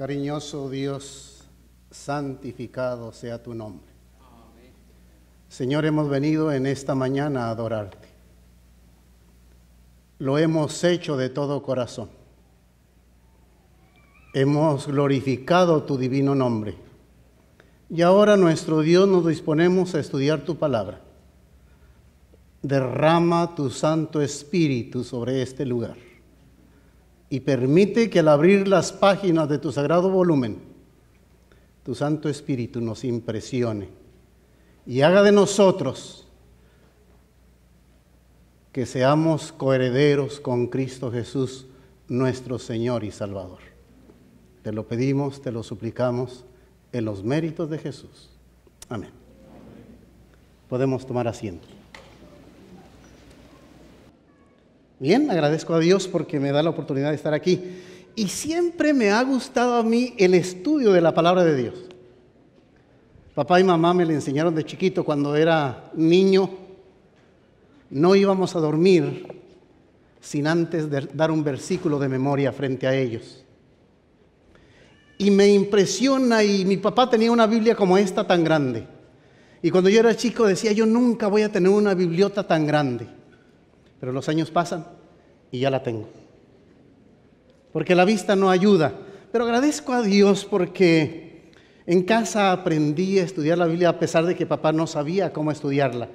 Cariñoso Dios, santificado sea tu nombre. Señor, hemos venido en esta mañana a adorarte. Lo hemos hecho de todo corazón. Hemos glorificado tu divino nombre. Y ahora nuestro Dios nos disponemos a estudiar tu palabra. Derrama tu Santo Espíritu sobre este lugar y permite que al abrir las páginas de tu sagrado volumen, tu Santo Espíritu nos impresione y haga de nosotros que seamos coherederos con Cristo Jesús, nuestro Señor y Salvador. Te lo pedimos, te lo suplicamos, en los méritos de Jesús. Amén. Podemos tomar asiento. Bien, agradezco a Dios porque me da la oportunidad de estar aquí. Y siempre me ha gustado a mí el estudio de la palabra de Dios. Papá y mamá me le enseñaron de chiquito cuando era niño. No íbamos a dormir sin antes de dar un versículo de memoria frente a ellos. Y me impresiona, y mi papá tenía una Biblia como esta tan grande. Y cuando yo era chico decía, yo nunca voy a tener una biblioteca tan grande. Pero los años pasan y ya la tengo. Porque la vista no ayuda. Pero agradezco a Dios porque en casa aprendí a estudiar la Biblia a pesar de que papá no sabía cómo estudiarla.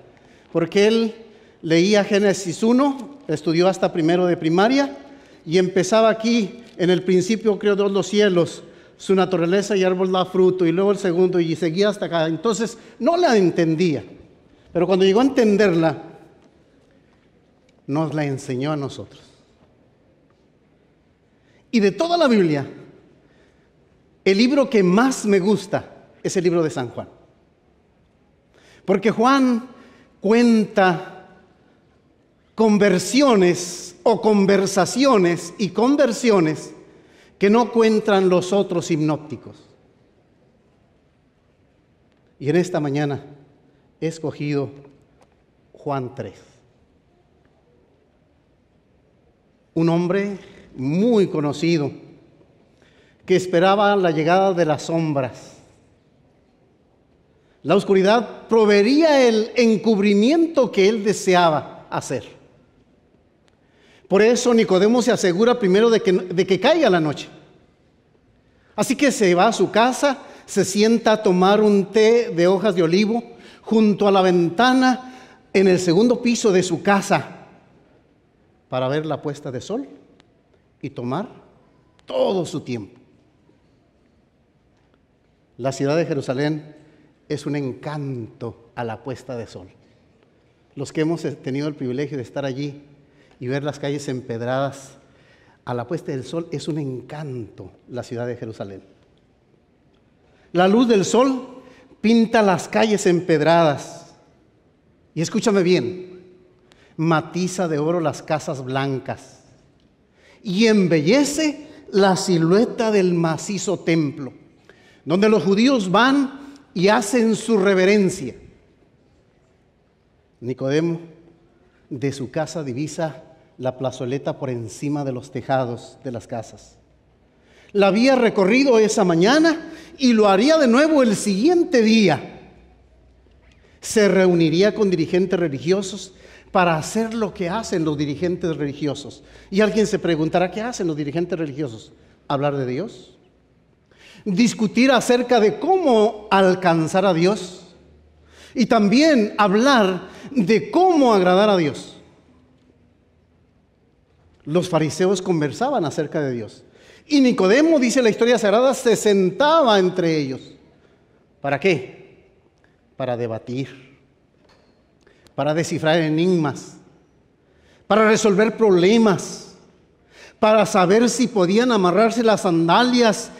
Porque él leía Génesis 1, estudió hasta primero de primaria y empezaba aquí, en el principio creó Dios los cielos, su naturaleza y árbol da fruto, y luego el segundo, y seguía hasta acá. Entonces no la entendía, pero cuando llegó a entenderla, nos la enseñó a nosotros. Y de toda la Biblia, el libro que más me gusta es el libro de San Juan. Porque Juan cuenta conversiones o conversaciones y conversiones que no cuentan los otros hipnópticos. Y en esta mañana he escogido Juan 3. un hombre muy conocido que esperaba la llegada de las sombras. La oscuridad proveería el encubrimiento que él deseaba hacer. Por eso Nicodemo se asegura primero de que, de que caiga la noche. Así que se va a su casa, se sienta a tomar un té de hojas de olivo junto a la ventana en el segundo piso de su casa para ver la puesta de sol y tomar todo su tiempo. La ciudad de Jerusalén es un encanto a la puesta de sol. Los que hemos eh, tenido el privilegio de estar allí y ver las calles empedradas a la puesta del sol es un encanto la ciudad de Jerusalén. La luz del sol pinta las calles empedradas. Y escúchame bien, matiza de oro las casas blancas y embellece la silueta del macizo templo, donde los judíos van y hacen su reverencia. Nicodemo de su casa divisa la plazoleta por encima de los tejados de las casas. La había recorrido esa mañana y lo haría de nuevo el siguiente día. Se reuniría con dirigentes religiosos, para hacer lo que hacen los dirigentes religiosos. Y alguien se preguntará, ¿qué hacen los dirigentes religiosos? ¿Hablar de Dios? ¿Discutir acerca de cómo alcanzar a Dios? Y también hablar de cómo agradar a Dios. Los fariseos conversaban acerca de Dios. Y Nicodemo, dice la historia sagrada, se sentaba entre ellos. ¿Para qué? Para debatir para descifrar enigmas, para resolver problemas, para saber si podían amarrarse las sandalias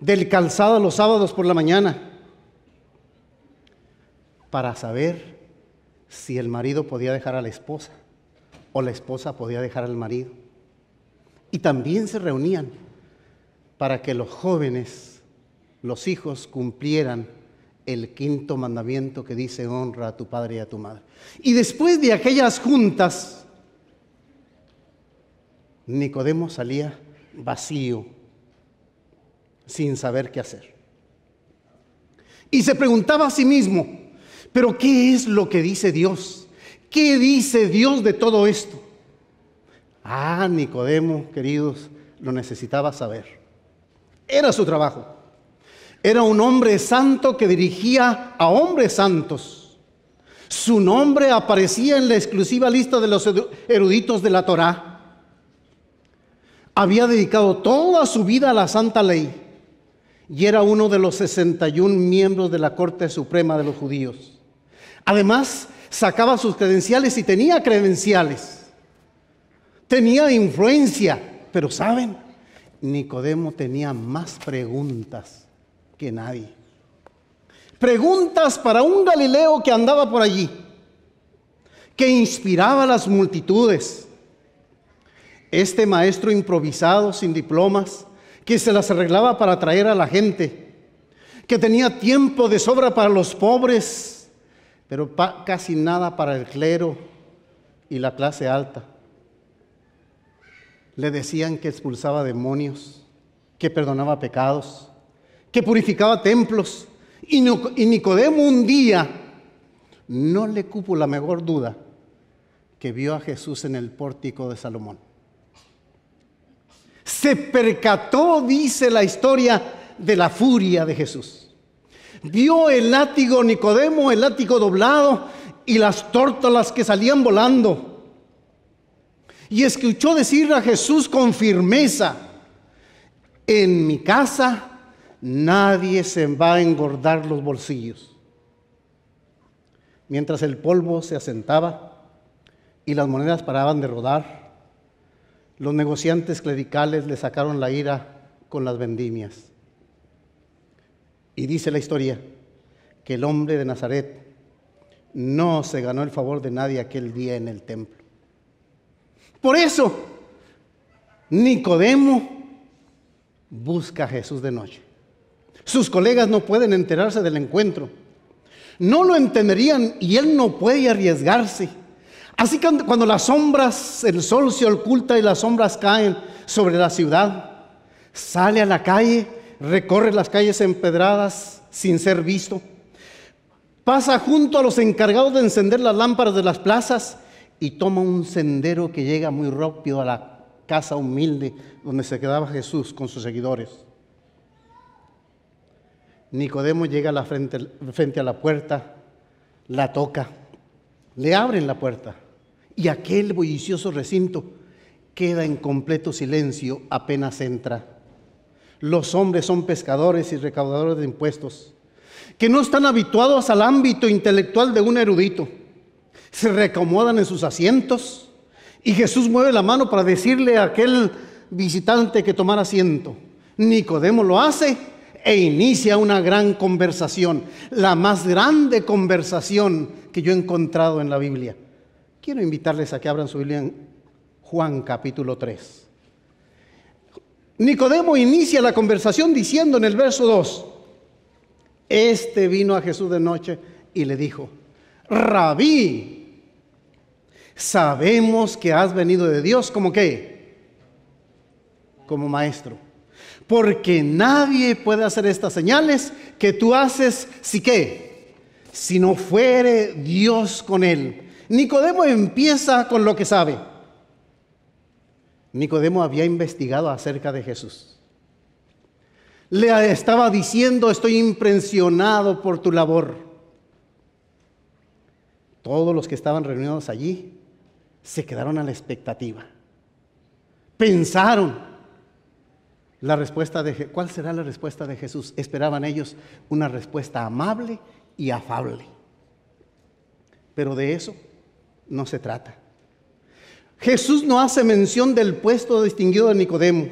del calzado los sábados por la mañana, para saber si el marido podía dejar a la esposa o la esposa podía dejar al marido. Y también se reunían para que los jóvenes, los hijos, cumplieran el quinto mandamiento que dice honra a tu padre y a tu madre. Y después de aquellas juntas, Nicodemo salía vacío, sin saber qué hacer. Y se preguntaba a sí mismo, pero ¿qué es lo que dice Dios? ¿Qué dice Dios de todo esto? Ah, Nicodemo, queridos, lo necesitaba saber. Era su trabajo. Era un hombre santo que dirigía a hombres santos. Su nombre aparecía en la exclusiva lista de los eruditos de la Torá. Había dedicado toda su vida a la santa ley y era uno de los 61 miembros de la Corte Suprema de los Judíos. Además, sacaba sus credenciales y tenía credenciales. Tenía influencia, pero saben, Nicodemo tenía más preguntas que nadie. Preguntas para un Galileo que andaba por allí, que inspiraba a las multitudes. Este maestro improvisado, sin diplomas, que se las arreglaba para atraer a la gente, que tenía tiempo de sobra para los pobres, pero casi nada para el clero y la clase alta. Le decían que expulsaba demonios, que perdonaba pecados purificaba templos. Y Nicodemo un día, no le cupo la mejor duda, que vio a Jesús en el pórtico de Salomón. Se percató, dice la historia, de la furia de Jesús. Vio el látigo Nicodemo, el látigo doblado y las tórtolas que salían volando. Y escuchó decir a Jesús con firmeza, en mi casa nadie se va a engordar los bolsillos. Mientras el polvo se asentaba y las monedas paraban de rodar, los negociantes clericales le sacaron la ira con las vendimias. Y dice la historia que el hombre de Nazaret no se ganó el favor de nadie aquel día en el templo. Por eso, Nicodemo busca a Jesús de noche. Sus colegas no pueden enterarse del encuentro. No lo entenderían y él no puede arriesgarse. Así que cuando las sombras, el sol se oculta y las sombras caen sobre la ciudad, sale a la calle, recorre las calles empedradas sin ser visto, pasa junto a los encargados de encender las lámparas de las plazas y toma un sendero que llega muy rápido a la casa humilde donde se quedaba Jesús con sus seguidores. Nicodemo llega frente, a la puerta, la toca, le abren la puerta y aquel bullicioso recinto queda en completo silencio apenas entra. Los hombres son pescadores y recaudadores de impuestos, que no están habituados al ámbito intelectual de un erudito. Se reacomodan en sus asientos y Jesús mueve la mano para decirle a aquel visitante que tomara asiento. Nicodemo lo hace e inicia una gran conversación, la más grande conversación que yo he encontrado en la Biblia. Quiero invitarles a que abran su Biblia en Juan capítulo 3. Nicodemo inicia la conversación diciendo en el verso 2, este vino a Jesús de noche y le dijo, rabí, sabemos que has venido de Dios como que, como maestro porque nadie puede hacer estas señales que tú haces si qué, si no fuere Dios con él. Nicodemo empieza con lo que sabe. Nicodemo había investigado acerca de Jesús. Le estaba diciendo, estoy impresionado por tu labor. Todos los que estaban reunidos allí se quedaron a la expectativa. Pensaron, la respuesta de, ¿Cuál será la respuesta de Jesús? Esperaban ellos una respuesta amable y afable. Pero de eso no se trata. Jesús no hace mención del puesto distinguido de Nicodemo.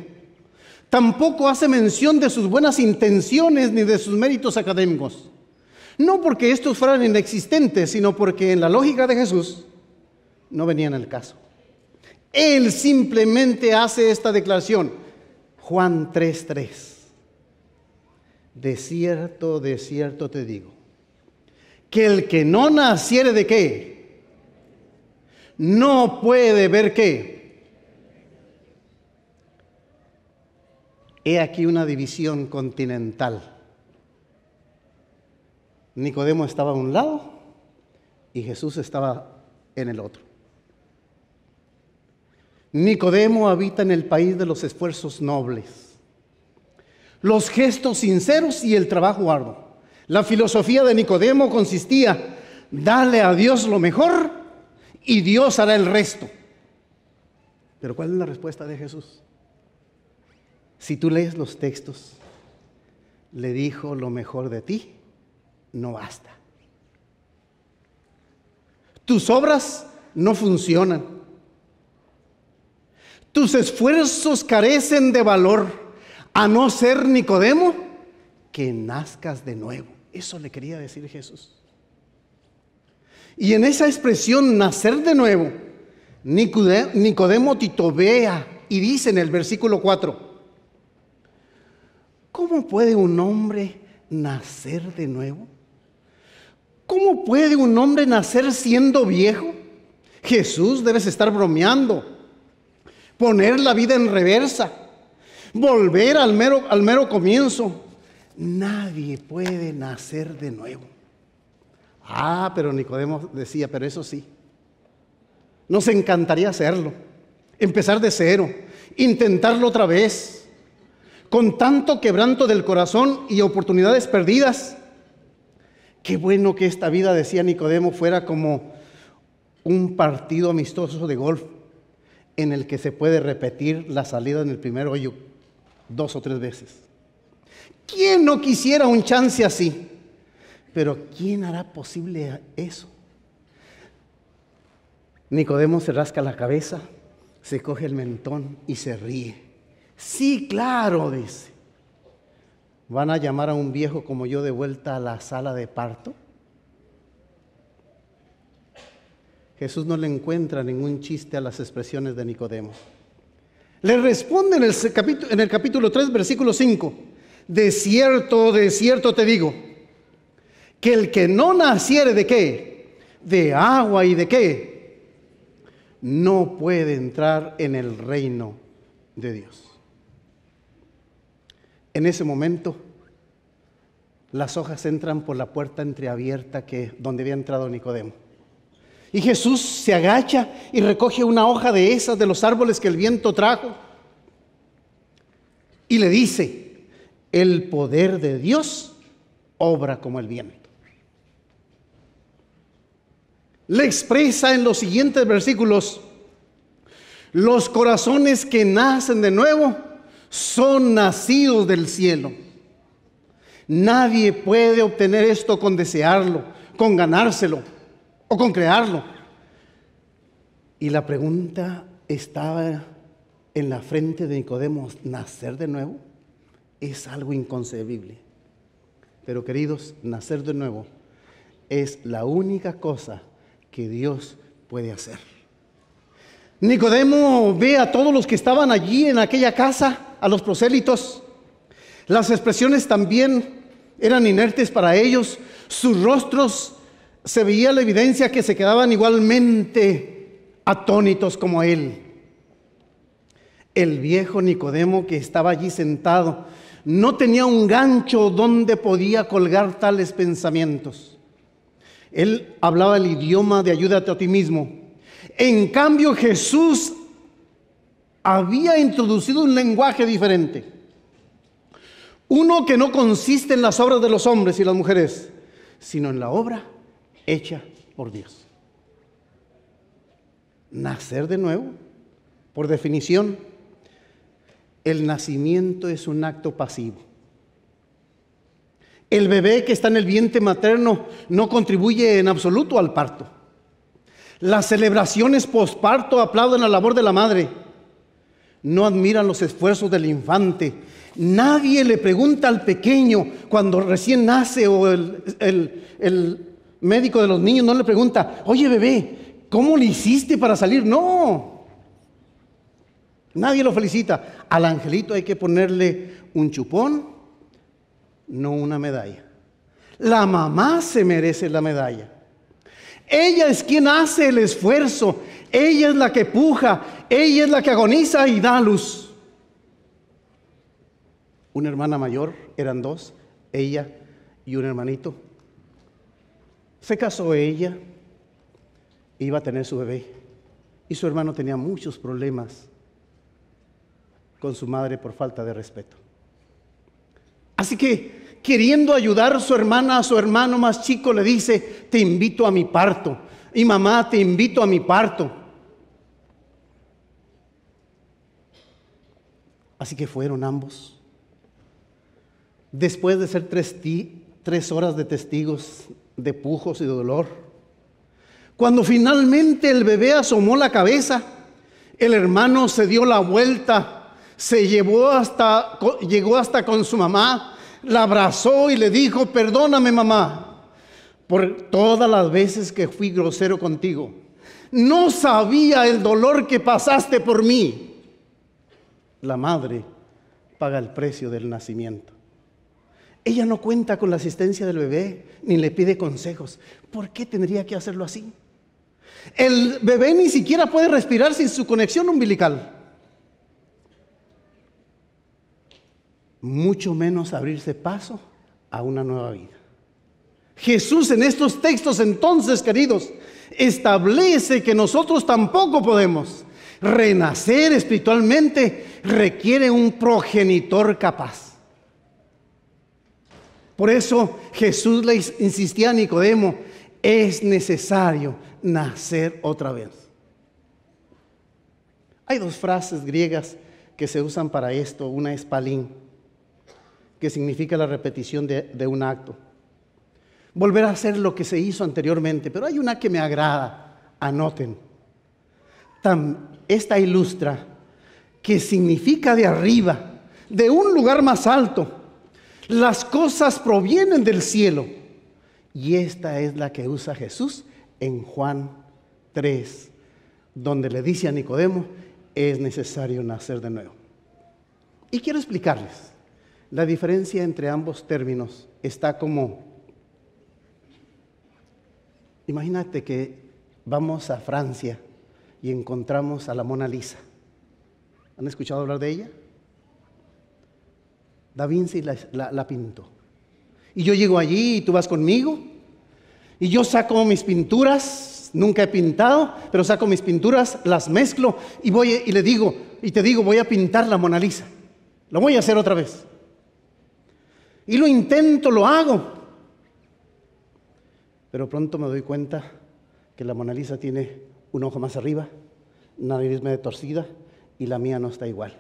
Tampoco hace mención de sus buenas intenciones ni de sus méritos académicos. No porque estos fueran inexistentes, sino porque en la lógica de Jesús no venían al caso. Él simplemente hace esta declaración. Juan 3:3. De cierto, de cierto te digo, que el que no naciere de qué, no puede ver qué. He aquí una división continental. Nicodemo estaba a un lado y Jesús estaba en el otro. Nicodemo habita en el país de los esfuerzos nobles, los gestos sinceros y el trabajo arduo. La filosofía de Nicodemo consistía, dale a Dios lo mejor y Dios hará el resto. Pero ¿cuál es la respuesta de Jesús? Si tú lees los textos, le dijo lo mejor de ti, no basta. Tus obras no funcionan. Tus esfuerzos carecen de valor, a no ser Nicodemo, que nazcas de nuevo. Eso le quería decir Jesús. Y en esa expresión, nacer de nuevo, Nicodemo titubea y dice en el versículo 4, ¿cómo puede un hombre nacer de nuevo? ¿Cómo puede un hombre nacer siendo viejo? Jesús debes estar bromeando poner la vida en reversa, volver al mero, al mero comienzo. Nadie puede nacer de nuevo. Ah, pero Nicodemo decía, pero eso sí, nos encantaría hacerlo, empezar de cero, intentarlo otra vez, con tanto quebranto del corazón y oportunidades perdidas. Qué bueno que esta vida, decía Nicodemo, fuera como un partido amistoso de golf en el que se puede repetir la salida en el primer hoyo dos o tres veces. ¿Quién no quisiera un chance así? Pero ¿quién hará posible eso? Nicodemo se rasca la cabeza, se coge el mentón y se ríe. Sí, claro, dice. ¿Van a llamar a un viejo como yo de vuelta a la sala de parto? Jesús no le encuentra ningún chiste a las expresiones de Nicodemo. Le responde en el, capítulo, en el capítulo 3, versículo 5. De cierto, de cierto te digo, que el que no naciere de qué, de agua y de qué, no puede entrar en el reino de Dios. En ese momento, las hojas entran por la puerta entreabierta que donde había entrado Nicodemo. Y Jesús se agacha y recoge una hoja de esas de los árboles que el viento trajo y le dice, el poder de Dios obra como el viento. Le expresa en los siguientes versículos, los corazones que nacen de nuevo son nacidos del cielo. Nadie puede obtener esto con desearlo, con ganárselo o con crearlo. Y la pregunta estaba en la frente de Nicodemo, ¿nacer de nuevo? Es algo inconcebible. Pero queridos, nacer de nuevo es la única cosa que Dios puede hacer. Nicodemo ve a todos los que estaban allí en aquella casa, a los prosélitos. Las expresiones también eran inertes para ellos, sus rostros se veía la evidencia que se quedaban igualmente atónitos como él. El viejo Nicodemo que estaba allí sentado no tenía un gancho donde podía colgar tales pensamientos. Él hablaba el idioma de ayúdate a ti mismo. En cambio Jesús había introducido un lenguaje diferente. Uno que no consiste en las obras de los hombres y las mujeres, sino en la obra hecha por Dios. Nacer de nuevo, por definición, el nacimiento es un acto pasivo. El bebé que está en el vientre materno no contribuye en absoluto al parto. Las celebraciones posparto aplauden la labor de la madre. No admiran los esfuerzos del infante. Nadie le pregunta al pequeño cuando recién nace o el, el, médico de los niños no le pregunta, oye bebé, ¿cómo le hiciste para salir? No. Nadie lo felicita. Al angelito hay que ponerle un chupón, no una medalla. La mamá se merece la medalla. Ella es quien hace el esfuerzo. Ella es la que puja. Ella es la que agoniza y da luz. Una hermana mayor, eran dos, ella y un hermanito se casó ella, iba a tener su bebé y su hermano tenía muchos problemas con su madre por falta de respeto. Así que, queriendo ayudar a su hermana, a su hermano más chico le dice, te invito a mi parto. Y mamá, te invito a mi parto. Así que fueron ambos. Después de ser tres, tres horas de testigos de pujos y de dolor. Cuando finalmente el bebé asomó la cabeza, el hermano se dio la vuelta, se llevó hasta, llegó hasta con su mamá, la abrazó y le dijo, perdóname mamá, por todas las veces que fui grosero contigo. No sabía el dolor que pasaste por mí. La madre paga el precio del nacimiento. Ella no cuenta con la asistencia del bebé ni le pide consejos. ¿Por qué tendría que hacerlo así? El bebé ni siquiera puede respirar sin su conexión umbilical. Mucho menos abrirse paso a una nueva vida. Jesús en estos textos entonces, queridos, establece que nosotros tampoco podemos. Renacer espiritualmente requiere un progenitor capaz. Por eso Jesús le insistía a Nicodemo, es necesario nacer otra vez. Hay dos frases griegas que se usan para esto. Una es palín, que significa la repetición de, un acto. Volver a hacer lo que se hizo anteriormente, pero hay una que me agrada, anoten. esta ilustra que significa de arriba, de un lugar más alto las cosas provienen del cielo. Y esta es la que usa Jesús en Juan 3, donde le dice a Nicodemo, es necesario nacer de nuevo. Y quiero explicarles, la diferencia entre ambos términos está como, imagínate que vamos a Francia y encontramos a la Mona Lisa. ¿Han escuchado hablar de ella? Da Vinci la, pintó. Y yo llego allí y tú vas conmigo. Y yo saco mis pinturas, nunca he pintado, pero saco mis pinturas, las mezclo y voy y le digo, y te digo, voy a pintar la Mona Lisa. Lo voy a hacer otra vez. Y lo intento, lo hago. Pero pronto me doy cuenta que la Mona Lisa tiene un ojo más arriba, una nariz medio torcida y la mía no está igual.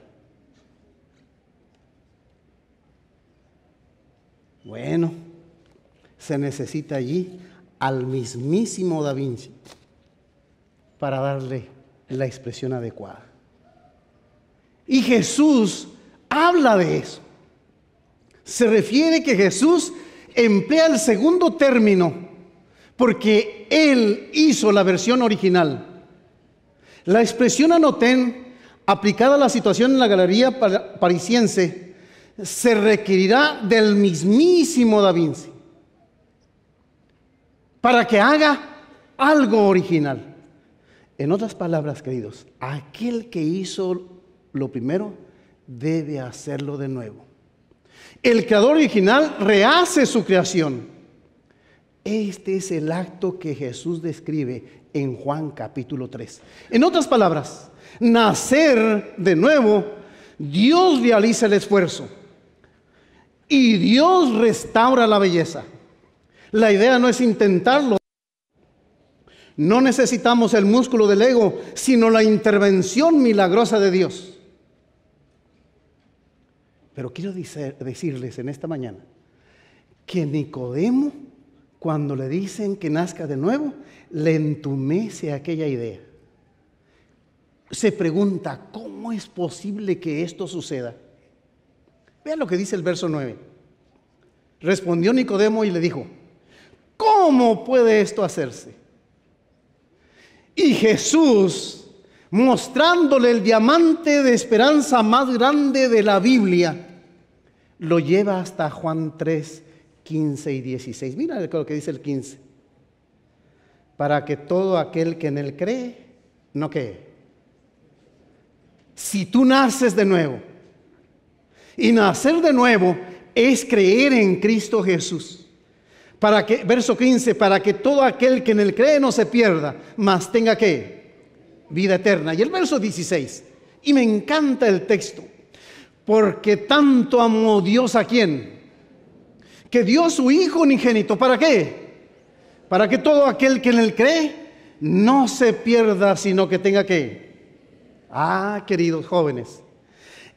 Bueno, se necesita allí al mismísimo Da Vinci para darle la expresión adecuada. Y Jesús habla de eso. Se refiere que Jesús emplea el segundo término porque Él hizo la versión original. La expresión anoten aplicada a la situación en la galería parisiense se requerirá del mismísimo Da Vinci para que haga algo original. En otras palabras, queridos, aquel que hizo lo primero debe hacerlo de nuevo. El creador original rehace su creación. Este es el acto que Jesús describe en Juan capítulo 3. En otras palabras, nacer de nuevo, Dios realiza el esfuerzo. Y Dios restaura la belleza. La idea no es intentarlo. No necesitamos el músculo del ego, sino la intervención milagrosa de Dios. Pero quiero decirles en esta mañana que Nicodemo, cuando le dicen que nazca de nuevo, le entumece aquella idea. Se pregunta, ¿cómo es posible que esto suceda? Vean lo que dice el verso 9. Respondió Nicodemo y le dijo, ¿cómo puede esto hacerse? Y Jesús, mostrándole el diamante de esperanza más grande de la Biblia, lo lleva hasta Juan 3, 15 y 16. Mira lo que dice el 15. Para que todo aquel que en él cree, no que. Si tú naces de nuevo, y nacer de nuevo es creer en Cristo Jesús. Para que, verso 15, para que todo aquel que en él cree no se pierda, mas tenga que vida eterna. Y el verso 16, y me encanta el texto, porque tanto amó Dios a quien, que dio su Hijo unigénito, ¿para qué? Para que todo aquel que en él cree no se pierda, sino que tenga que. Ah, queridos jóvenes,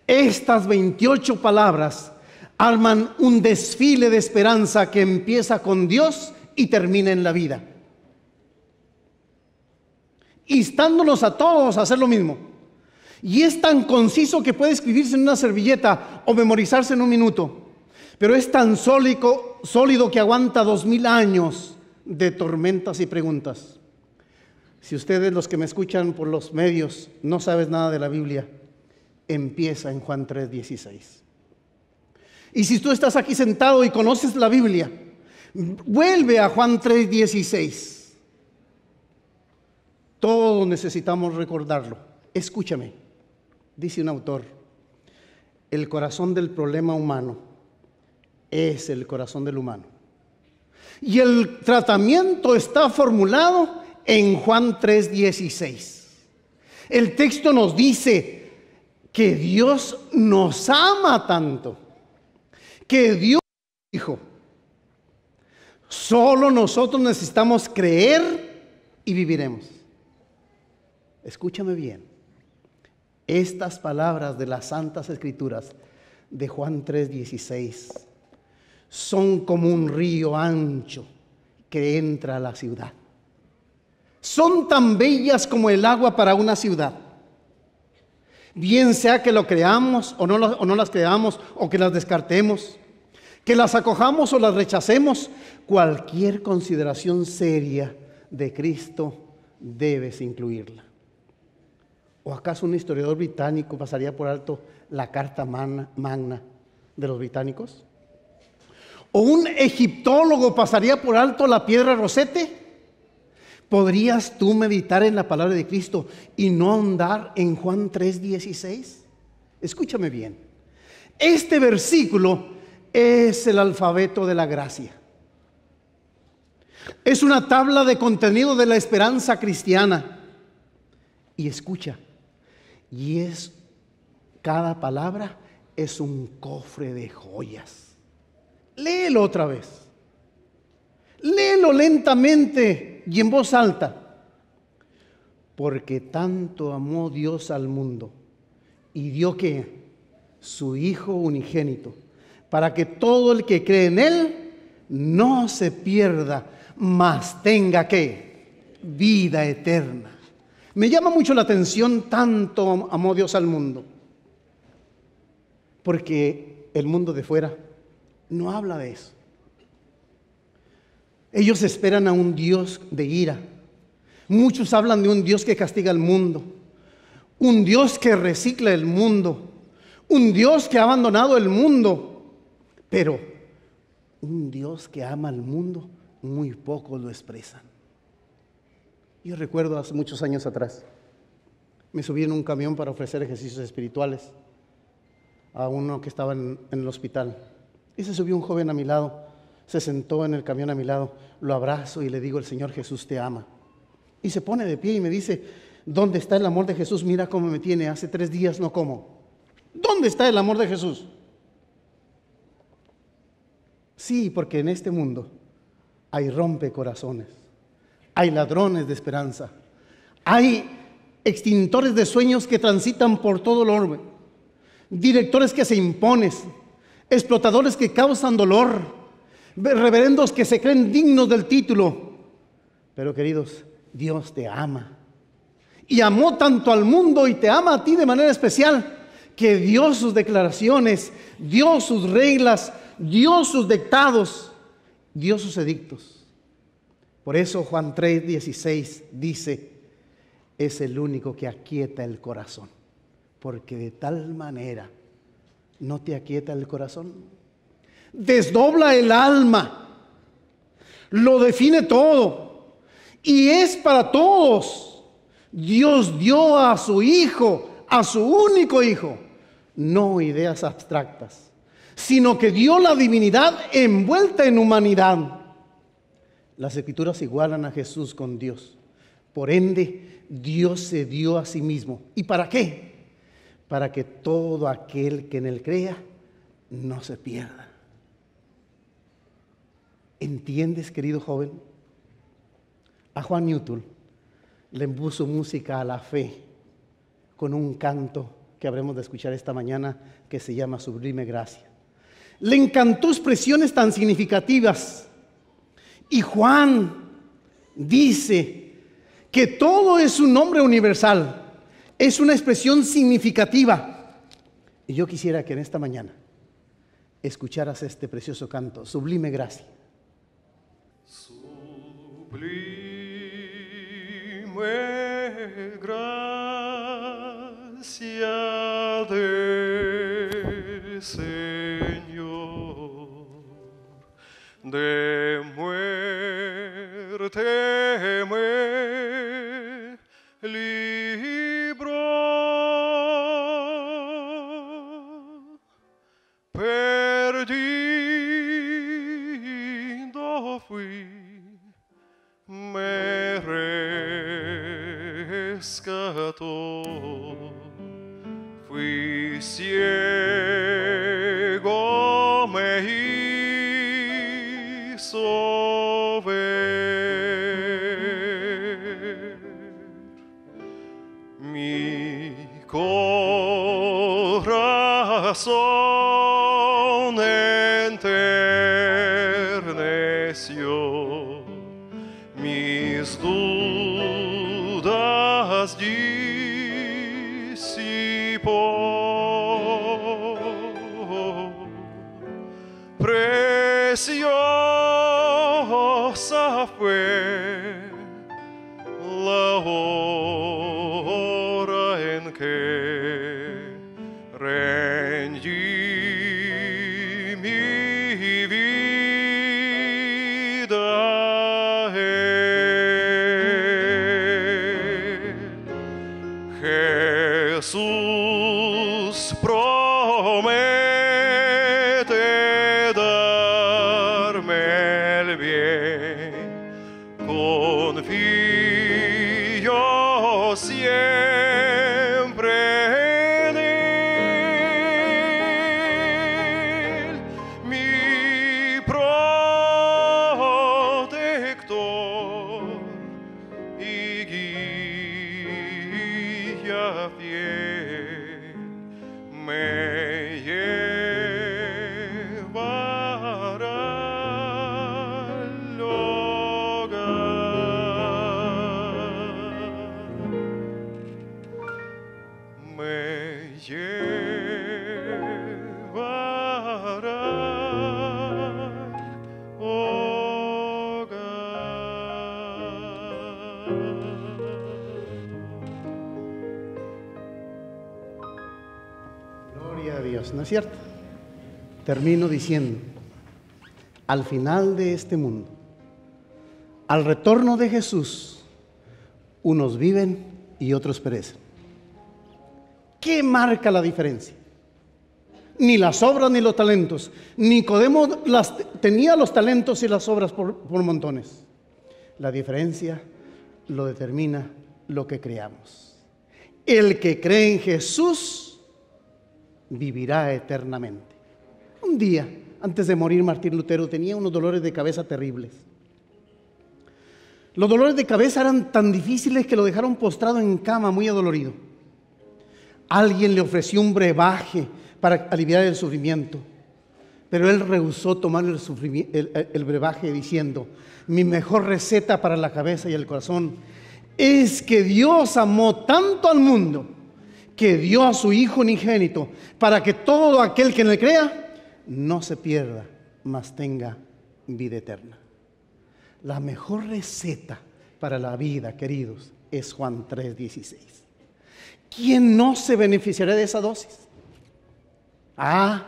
estas 28 palabras arman un desfile de esperanza que empieza con Dios y termina en la vida. Instándonos a todos a hacer lo mismo. Y es tan conciso que puede escribirse en una servilleta o memorizarse en un minuto. Pero es tan sólido, que aguanta dos mil años de tormentas y preguntas. Si ustedes, los que me escuchan por los medios, no sabes nada de la Biblia, empieza en Juan 3:16. Y si tú estás aquí sentado y conoces la Biblia, vuelve a Juan 3:16. Todos necesitamos recordarlo. Escúchame, dice un autor, el corazón del problema humano es el corazón del humano. Y el tratamiento está formulado en Juan 3:16. El texto nos dice, que Dios nos ama tanto, que Dios dijo, solo nosotros necesitamos creer y viviremos. Escúchame bien, estas palabras de las Santas Escrituras de Juan 3:16 son como un río ancho que entra a la ciudad. Son tan bellas como el agua para una ciudad bien sea que lo creamos o no, no las creamos o que las descartemos, que las acojamos o las rechacemos, cualquier consideración seria de Cristo debes incluirla. ¿O acaso un historiador británico pasaría por alto la carta magna, magna de los británicos? ¿O un egiptólogo pasaría por alto la piedra rosete? ¿Podrías tú meditar en la palabra de Cristo y no ahondar en Juan 3:16? Escúchame bien. Este versículo es el alfabeto de la gracia. Es una tabla de contenido de la esperanza cristiana. Y escucha, y es cada palabra es un cofre de joyas. Léelo otra vez. Léelo lentamente y en voz alta, porque tanto amó Dios al mundo y dio que su Hijo unigénito, para que todo el que cree en Él no se pierda, mas tenga que vida eterna. Me llama mucho la atención tanto amó Dios al mundo, porque el mundo de fuera no habla de eso. Ellos esperan a un Dios de ira. Muchos hablan de un Dios que castiga al mundo, un Dios que recicla el mundo, un Dios que ha abandonado el mundo, pero un Dios que ama al mundo, muy poco lo expresan. Yo recuerdo hace muchos años atrás, me subí en un camión para ofrecer ejercicios espirituales a uno que estaba en el hospital. Y se subió un joven a mi lado se sentó en el camión a mi lado, lo abrazo y le digo, el Señor Jesús te ama. Y se pone de pie y me dice, ¿dónde está el amor de Jesús? Mira cómo me tiene, hace tres días no como. ¿Dónde está el amor de Jesús? Sí, porque en este mundo hay rompecorazones, hay ladrones de esperanza, hay extintores de sueños que transitan por todo el orbe, directores que se imponen, explotadores que causan dolor, reverendos que se creen dignos del título. Pero queridos, Dios te ama. Y amó tanto al mundo y te ama a ti de manera especial que dio sus declaraciones, dio sus reglas, dio sus dictados, dio sus edictos. Por eso Juan 3:16 dice, es el único que aquieta el corazón, porque de tal manera no te aquieta el corazón desdobla el alma, lo define todo y es para todos. Dios dio a su hijo, a su único hijo, no ideas abstractas, sino que dio la divinidad envuelta en humanidad. Las escrituras igualan a Jesús con Dios. Por ende, Dios se dio a sí mismo. ¿Y para qué? Para que todo aquel que en él crea no se pierda, ¿Entiendes, querido joven? A Juan Newton le puso música a la fe con un canto que habremos de escuchar esta mañana que se llama Sublime Gracia. Le encantó expresiones tan significativas. Y Juan dice que todo es un nombre universal, es una expresión significativa. Y yo quisiera que en esta mañana escucharas este precioso canto, Sublime Gracia sublime gracia del Señor de muerte. pescador, fui ¿no es cierto? Termino diciendo, al final de este mundo, al retorno de Jesús, unos viven y otros perecen. ¿Qué marca la diferencia? Ni las obras ni los talentos. Nicodemo las, tenía los talentos y las obras por, por montones. La diferencia lo determina lo que creamos. El que cree en Jesús, vivirá eternamente. Un día, antes de morir, Martín Lutero tenía unos dolores de cabeza terribles. Los dolores de cabeza eran tan difíciles que lo dejaron postrado en cama, muy adolorido. Alguien le ofreció un brebaje para aliviar el sufrimiento, pero él rehusó tomar el, brebaje diciendo, mi mejor receta para la cabeza y el corazón es que Dios amó tanto al mundo que dio a su Hijo unigénito, para que todo aquel que le crea no se pierda, mas tenga vida eterna. La mejor receta para la vida, queridos, es Juan 3:16. ¿Quién no se beneficiará de esa dosis? Ah,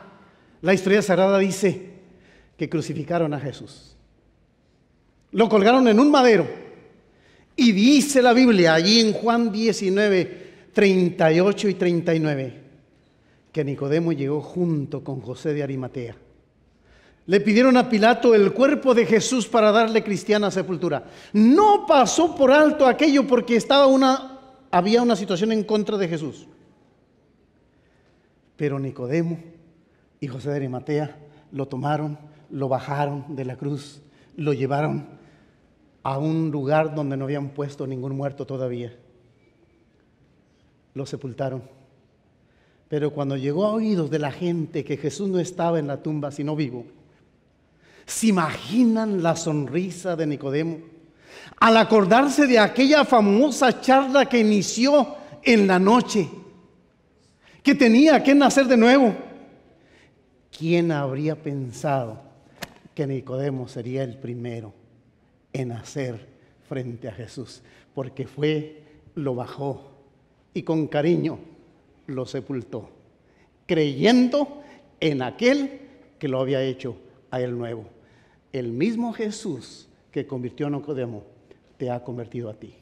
la historia sagrada dice que crucificaron a Jesús. Lo colgaron en un madero. Y dice la Biblia allí en Juan 19, 38 y 39, que Nicodemo llegó junto con José de Arimatea. Le pidieron a Pilato el cuerpo de Jesús para darle cristiana sepultura. No pasó por alto aquello porque estaba una, había una situación en contra de Jesús. Pero Nicodemo y José de Arimatea lo tomaron, lo bajaron de la cruz, lo llevaron a un lugar donde no habían puesto ningún muerto todavía lo sepultaron. Pero cuando llegó a oídos de la gente que Jesús no estaba en la tumba, sino vivo, ¿se imaginan la sonrisa de Nicodemo? Al acordarse de aquella famosa charla que inició en la noche, que tenía que nacer de nuevo, ¿quién habría pensado que Nicodemo sería el primero en nacer frente a Jesús? Porque fue, lo bajó y con cariño lo sepultó, creyendo en aquel que lo había hecho a él nuevo. El mismo Jesús que convirtió a Nicodemo te ha convertido a ti.